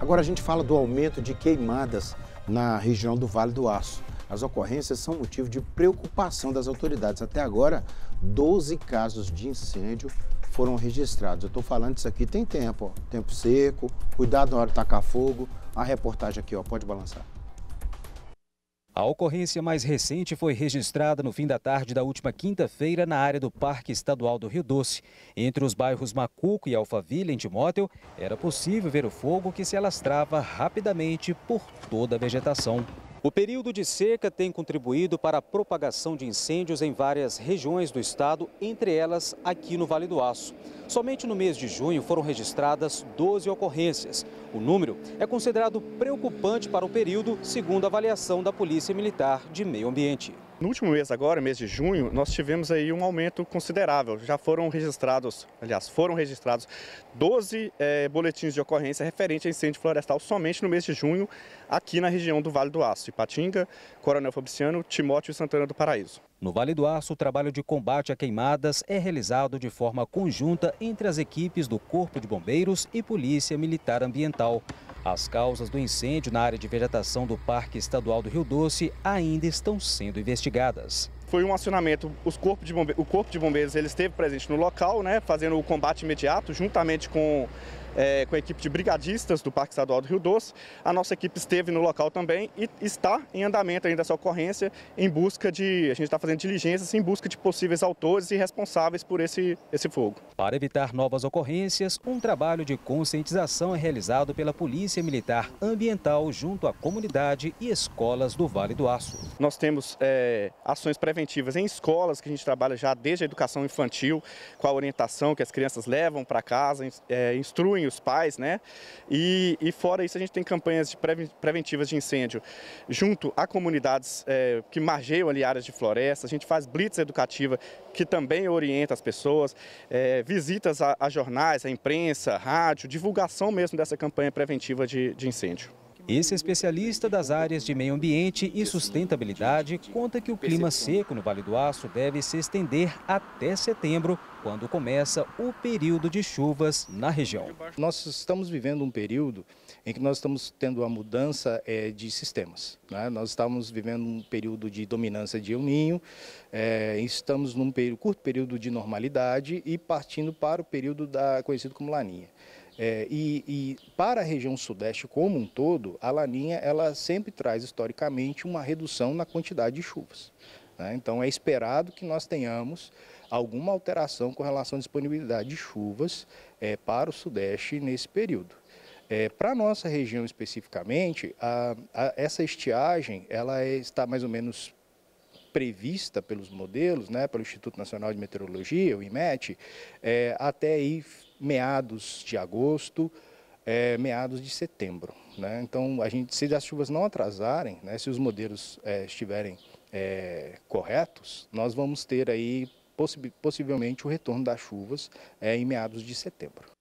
Agora a gente fala do aumento de queimadas na região do Vale do Aço. As ocorrências são motivo de preocupação das autoridades. Até agora, 12 casos de incêndio foram registrados. Eu estou falando isso aqui tem tempo, ó. tempo seco, cuidado na hora de tacar fogo. A reportagem aqui, ó, pode balançar. A ocorrência mais recente foi registrada no fim da tarde da última quinta-feira na área do Parque Estadual do Rio Doce. Entre os bairros Macuco e Alphaville, em Timóteo, era possível ver o fogo que se alastrava rapidamente por toda a vegetação. O período de seca tem contribuído para a propagação de incêndios em várias regiões do estado, entre elas aqui no Vale do Aço. Somente no mês de junho foram registradas 12 ocorrências. O número é considerado preocupante para o período, segundo a avaliação da Polícia Militar de Meio Ambiente. No último mês agora, mês de junho, nós tivemos aí um aumento considerável. Já foram registrados, aliás, foram registrados 12 é, eh, boletins de ocorrência referente a incêndio florestal somente no mês de junho, aqui na região do Vale do Aço, Ipatinga, Coronel Fabriciano, Timóteo e Santana do Paraíso. No Vale do Aço, o trabalho de combate a queimadas é realizado de forma conjunta entre as equipes do Corpo de Bombeiros e Polícia Militar Ambiental. As causas do incêndio na área de vegetação do Parque Estadual do Rio Doce ainda estão sendo investigadas foi um acionamento, os corpos de bombe... o corpo de bombeiros ele esteve presente no local, né, fazendo o combate imediato, juntamente com, é, com a equipe de brigadistas do Parque Estadual do Rio Doce. A nossa equipe esteve no local também e está em andamento ainda essa ocorrência em busca de, a gente está fazendo diligências em busca de possíveis autores e responsáveis por esse, esse fogo. Para evitar novas ocorrências, um trabalho de conscientização é realizado pela Polícia Militar Ambiental junto à comunidade e escolas do Vale do Aço. Nós temos é, ações preventivas preventivas em escolas, que a gente trabalha já desde a educação infantil, com a orientação que as crianças levam para casa, é, instruem os pais, né? E, e, fora isso, a gente tem campanhas de preventivas de incêndio junto a comunidades é, que margeiam ali áreas de floresta, a gente faz blitz educativa que também orienta as pessoas, é, visitas a, a, jornais, a imprensa, rádio, divulgação mesmo dessa campanha preventiva de, de incêndio. Esse especialista das áreas de meio ambiente e sustentabilidade conta que o clima seco no Vale do Aço deve se estender até setembro, quando começa o período de chuvas na região. Nós estamos vivendo um período em que nós estamos tendo a mudança é, de sistemas. Né? Nós estamos vivendo um período de dominância de El Ninho, é, eh, estamos num período, curto período de normalidade e partindo para o período da, conhecido como Laninha. É, e, e, para a região sudeste como um todo, a laninha ela sempre traz historicamente uma redução na quantidade de chuvas. Né? Então é esperado que nós tenhamos alguma alteração com relação à disponibilidade de chuvas é, para o sudeste nesse período. É, para a nossa região especificamente, a, a, essa estiagem ela é, está mais ou menos prevista pelos modelos, né, pelo Instituto Nacional de Meteorologia, o IMET, é, até aí meados de agosto, é, meados de setembro. Né? Então, a gente, se as chuvas não atrasarem, né, se os modelos é, estiverem é, corretos, nós vamos ter aí possi possivelmente o retorno das chuvas é, em meados de setembro.